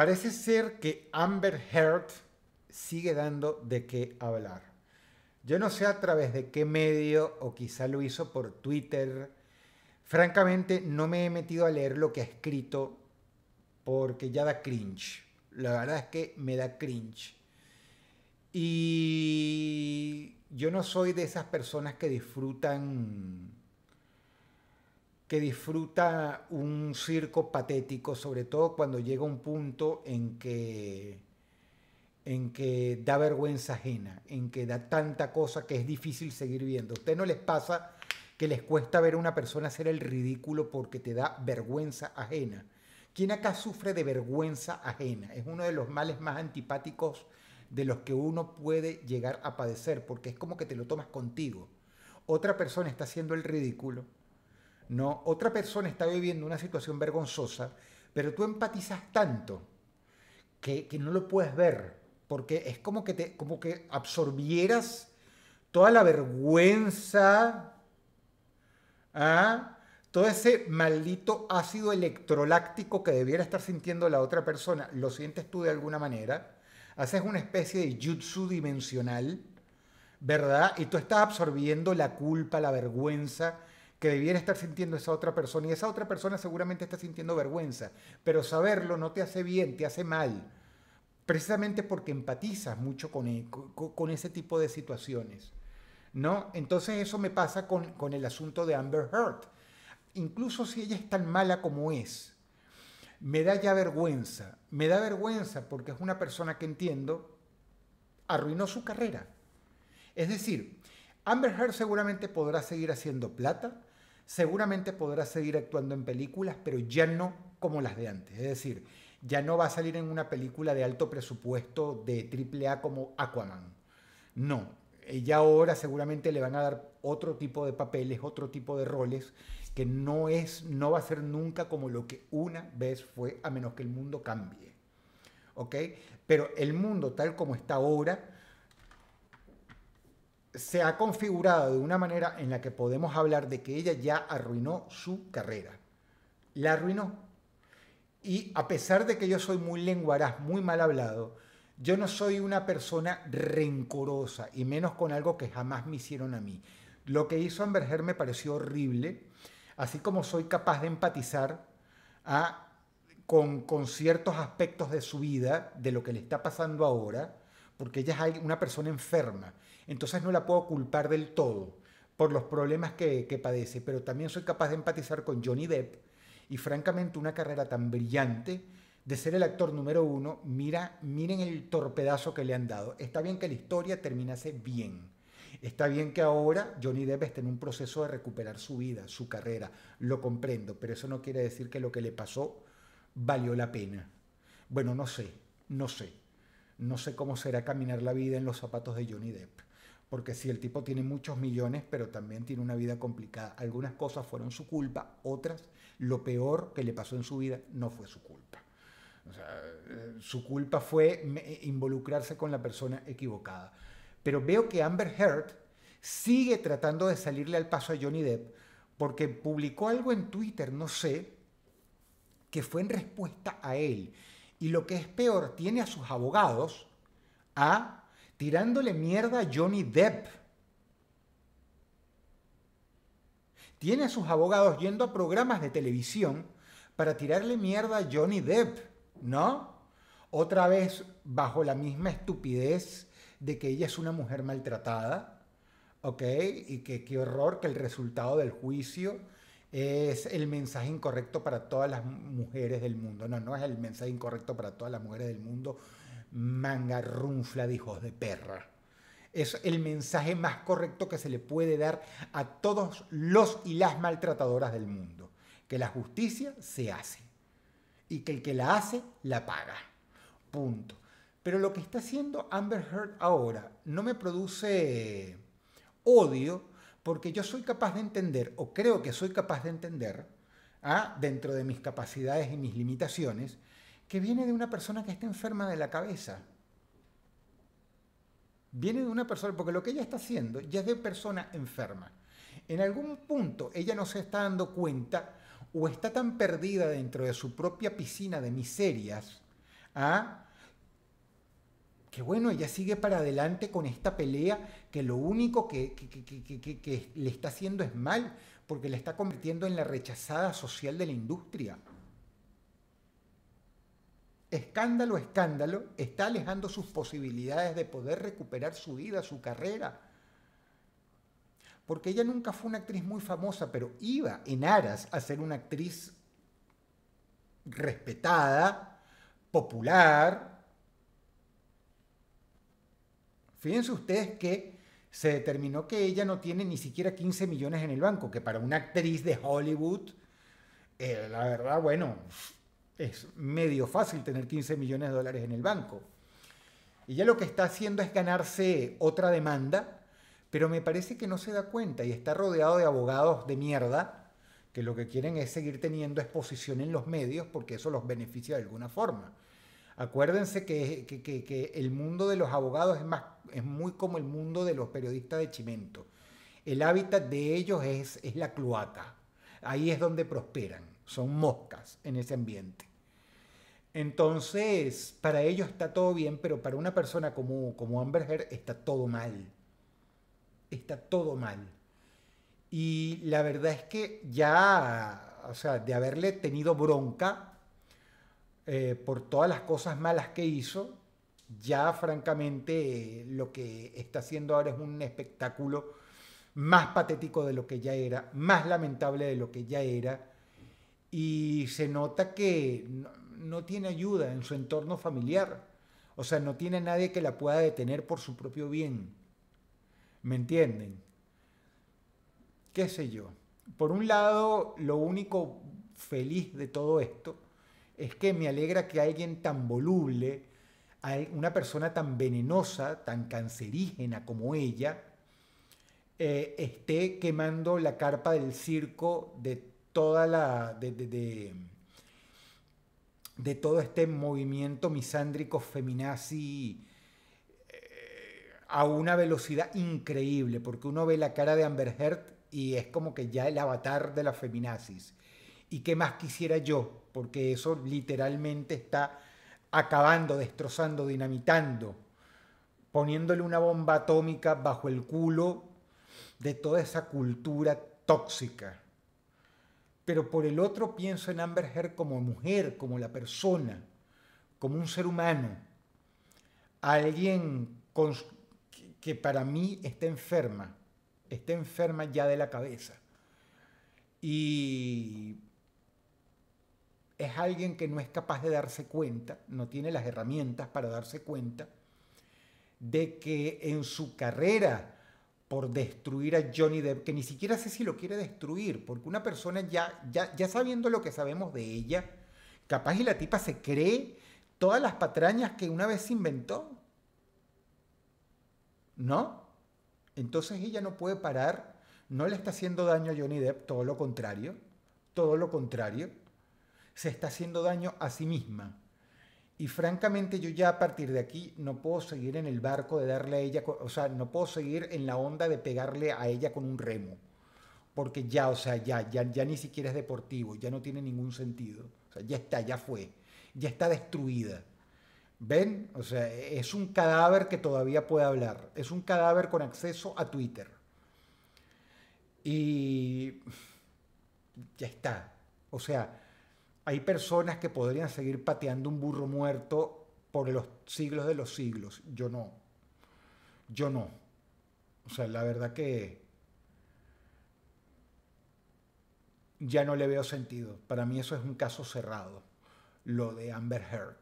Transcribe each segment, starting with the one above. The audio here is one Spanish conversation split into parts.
Parece ser que Amber Heard sigue dando de qué hablar. Yo no sé a través de qué medio o quizá lo hizo por Twitter. Francamente no me he metido a leer lo que ha escrito porque ya da cringe. La verdad es que me da cringe. Y yo no soy de esas personas que disfrutan que disfruta un circo patético, sobre todo cuando llega un punto en que en que da vergüenza ajena, en que da tanta cosa que es difícil seguir viendo. ¿A usted no les pasa que les cuesta ver a una persona hacer el ridículo porque te da vergüenza ajena? ¿Quién acá sufre de vergüenza ajena? Es uno de los males más antipáticos de los que uno puede llegar a padecer, porque es como que te lo tomas contigo. Otra persona está haciendo el ridículo ¿no? Otra persona está viviendo una situación vergonzosa, pero tú empatizas tanto que, no lo puedes ver, porque es como que, te, como que absorbieras toda la vergüenza, ¿ah? todo ese maldito ácido electroláctico que debiera estar sintiendo la otra persona, lo sientes tú de alguna manera, haces una especie de jutsu dimensional, ¿verdad? Y tú estás absorbiendo la culpa, la vergüenza, que debiera estar sintiendo esa otra persona. Y esa otra persona seguramente está sintiendo vergüenza, pero saberlo no te hace bien, te hace mal, precisamente porque empatizas mucho e, con, ese tipo de situaciones. ¿no? Entonces eso me pasa con, con el asunto de Amber Heard. Incluso si ella es tan mala como es, me da ya vergüenza. Me da vergüenza porque es una persona que entiendo arruinó su carrera. Es decir, Amber Heard seguramente podrá seguir haciendo plata, seguramente podrá seguir actuando en películas, pero ya no como las de antes. Es decir, ya no va a salir en una película de alto presupuesto de AAA como Aquaman. No, ella eh, ahora seguramente le van a dar otro tipo de papeles, otro tipo de roles, que no es, no va a ser nunca como lo que una vez fue, a menos que el mundo cambie. ¿Ok? Pero el mundo tal como está ahora, se ha configurado de una manera en la que podemos hablar de que ella ya arruinó su carrera. La arruinó. Y a pesar de que yo soy muy lenguaraz, muy mal hablado, yo no soy una persona rencorosa, y menos con algo que jamás me hicieron a mí. Lo que hizo Amberger me pareció horrible, así como soy capaz de empatizar ah, con ciertos aspectos de su vida, de lo que le está pasando ahora, porque ella es una persona enferma, entonces no la puedo culpar del todo por los problemas que, padece, pero también soy capaz de empatizar con Johnny Depp y francamente una carrera tan brillante de ser el actor número uno, mira, miren el torpedazo que le han dado. Está bien que la historia terminase bien. Está bien que ahora Johnny Depp esté en un proceso de recuperar su vida, su carrera, lo comprendo, pero eso no quiere decir que lo que le pasó valió la pena. Bueno, no sé, no sé no sé cómo será caminar la vida en los zapatos de Johnny Depp. Porque si el tipo tiene muchos millones, pero también tiene una vida complicada. Algunas cosas fueron su culpa, otras, lo peor que le pasó en su vida no fue su culpa. O sea, eh, su culpa fue eh, involucrarse con la persona equivocada. Pero veo que Amber Heard sigue tratando de salirle al paso a Johnny Depp porque publicó algo en Twitter, no sé, que fue en respuesta a él y lo que es peor, tiene a sus abogados a tirándole mierda a Johnny Depp. Tiene a sus abogados yendo a programas de televisión para tirarle mierda a Johnny Depp, ¿no? Otra vez bajo la misma estupidez de que ella es una mujer maltratada, ¿ok? Y qué horror que el resultado del juicio es el mensaje incorrecto para todas las mujeres del mundo. No, no es el mensaje incorrecto para todas las mujeres del mundo. Manga runfla de hijos de perra. Es el mensaje más correcto que se le puede dar a todos los y las maltratadoras del mundo. Que la justicia se hace. Y que el que la hace, la paga. Punto. Pero lo que está haciendo Amber Heard ahora no me produce odio, porque yo soy capaz de entender, o creo que soy capaz de entender, a ¿ah? dentro de mis capacidades y mis limitaciones, que viene de una persona que está enferma de la cabeza. Viene de una persona, porque lo que ella está haciendo ya es de persona enferma. En algún punto ella no se está dando cuenta o está tan perdida dentro de su propia piscina de miserias, ¿ah? que bueno, ella sigue para adelante con esta pelea que lo único que, le está haciendo es mal, porque la está convirtiendo en la rechazada social de la industria. Escándalo, escándalo, está alejando sus posibilidades de poder recuperar su vida, su carrera. Porque ella nunca fue una actriz muy famosa, pero iba en aras a ser una actriz respetada, popular, Fíjense ustedes que se determinó que ella no tiene ni siquiera 15 millones en el banco, que para una actriz de Hollywood, eh, la verdad, bueno, es medio fácil tener 15 millones de dólares en el banco. Y Ella lo que está haciendo es ganarse otra demanda, pero me parece que no se da cuenta y está rodeado de abogados de mierda que lo que quieren es seguir teniendo exposición en los medios porque eso los beneficia de alguna forma. Acuérdense que, el mundo de los abogados es, más, es muy como el mundo de los periodistas de Chimento. El hábitat de ellos es, la cloaca. Ahí es donde prosperan. Son moscas en ese ambiente. Entonces, para ellos está todo bien, pero para una persona como, como está todo mal. Está todo mal. Y la verdad es que ya, o sea, de haberle tenido bronca eh, por todas las cosas malas que hizo, ya francamente eh, lo que está haciendo ahora es un espectáculo más patético de lo que ya era, más lamentable de lo que ya era, y se nota que no, tiene ayuda en su entorno familiar, o sea, no tiene nadie que la pueda detener por su propio bien, ¿me entienden? ¿Qué sé yo? Por un lado, lo único feliz de todo esto, es que me alegra que alguien tan voluble, una persona tan venenosa, tan cancerígena como ella, eh, esté quemando la carpa del circo de toda la. De, todo este movimiento misándrico feminazi eh, a una velocidad increíble, porque uno ve la cara de Amber Heard y es como que ya el avatar de la feminazis. ¿Y qué más quisiera yo? Porque eso literalmente está acabando, destrozando, dinamitando, poniéndole una bomba atómica bajo el culo de toda esa cultura tóxica. Pero por el otro pienso en Amber como mujer, como la persona, como un ser humano, alguien que para mí está enferma, está enferma ya de la cabeza. Y es alguien que no es capaz de darse cuenta, no tiene las herramientas para darse cuenta de que en su carrera por destruir a Johnny Depp, que ni siquiera sé si lo quiere destruir, porque una persona ya, ya, sabiendo lo que sabemos de ella, capaz y la tipa se cree todas las patrañas que una vez inventó. ¿No? Entonces ella no puede parar, no le está haciendo daño a Johnny Depp, todo lo contrario, todo lo contrario se está haciendo daño a sí misma. Y francamente yo ya a partir de aquí no puedo seguir en el barco de darle a ella, o sea, no puedo seguir en la onda de pegarle a ella con un remo. Porque ya, o sea, ya, ya, ni siquiera es deportivo, ya no tiene ningún sentido. O sea, ya está, ya fue, ya está destruida. ¿Ven? O sea, es un cadáver que todavía puede hablar. Es un cadáver con acceso a Twitter. Y ya está. O sea, hay personas que podrían seguir pateando un burro muerto por los siglos de los siglos. Yo no. Yo no. O sea, la verdad que ya no le veo sentido. Para mí eso es un caso cerrado, lo de Amber Heard.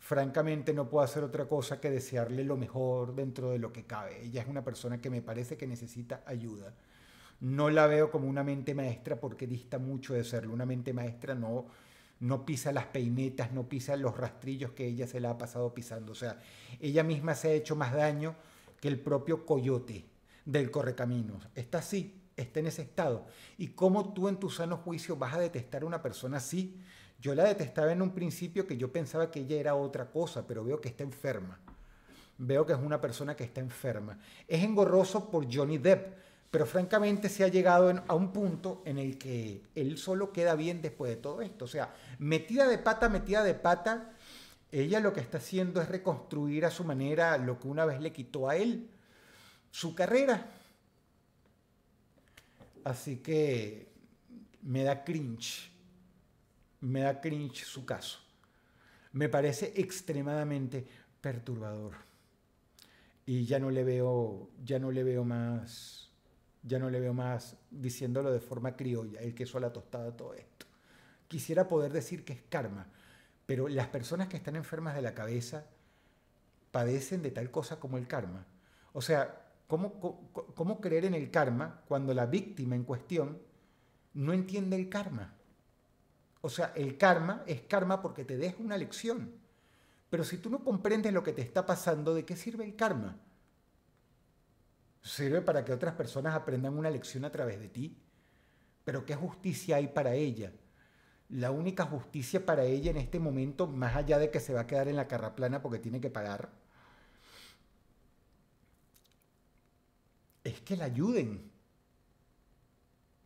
Francamente no puedo hacer otra cosa que desearle lo mejor dentro de lo que cabe. Ella es una persona que me parece que necesita ayuda no la veo como una mente maestra porque dista mucho de serlo. Una mente maestra no, no pisa las peinetas, no pisa los rastrillos que ella se la ha pasado pisando. O sea, ella misma se ha hecho más daño que el propio coyote del correcaminos. Está así, está en ese estado. ¿Y cómo tú en tu sano juicio vas a detestar a una persona así? Yo la detestaba en un principio que yo pensaba que ella era otra cosa, pero veo que está enferma. Veo que es una persona que está enferma. Es engorroso por Johnny Depp, pero francamente se ha llegado a un punto en el que él solo queda bien después de todo esto. O sea, metida de pata, metida de pata, ella lo que está haciendo es reconstruir a su manera lo que una vez le quitó a él, su carrera. Así que me da cringe, me da cringe su caso. Me parece extremadamente perturbador. Y ya no le veo, ya no le veo más ya no le veo más diciéndolo de forma criolla, el queso a la tostada, todo esto. Quisiera poder decir que es karma, pero las personas que están enfermas de la cabeza padecen de tal cosa como el karma. O sea, ¿cómo, creer en el karma cuando la víctima en cuestión no entiende el karma? O sea, el karma es karma porque te deja una lección. Pero si tú no comprendes lo que te está pasando, ¿de qué sirve el karma? sirve para que otras personas aprendan una lección a través de ti. Pero ¿qué justicia hay para ella? La única justicia para ella en este momento, más allá de que se va a quedar en la carraplana porque tiene que pagar, es que la ayuden.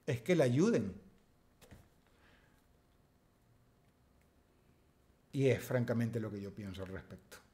Es que la ayuden. Y es francamente lo que yo pienso al respecto.